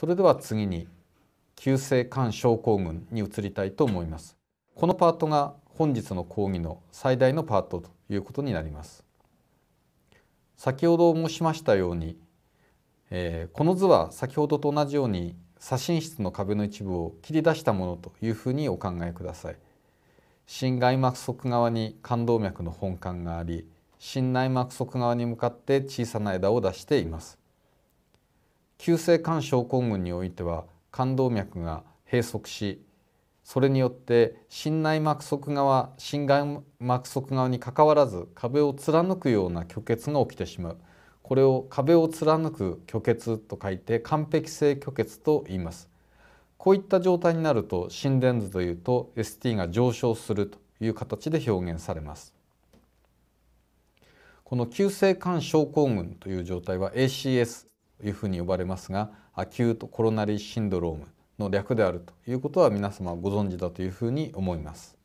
それでは次に急性肝症候群に移りたいと思いますこのパートが本日の講義の最大のパートということになります先ほど申しましたように、えー、この図は先ほどと同じように左心室の壁の一部を切り出したものというふうにお考えください心外膜側側に冠動脈の本管があり心内膜側側に向かって小さな枝を出しています急性肝症候群においては冠動脈が閉塞しそれによって心内膜側側心外膜側側にかかわらず壁を貫くような虚血が起きてしまうこれを壁を貫く虚血と書いて完璧性虚血と言いますこういった状態になると心電図というと ST が上昇するという形で表現されますこの急性肝症候群という状態は ACS いうふうに呼ばれますがアキュートコロナリーシンドロームの略であるということは皆様ご存知だというふうに思います。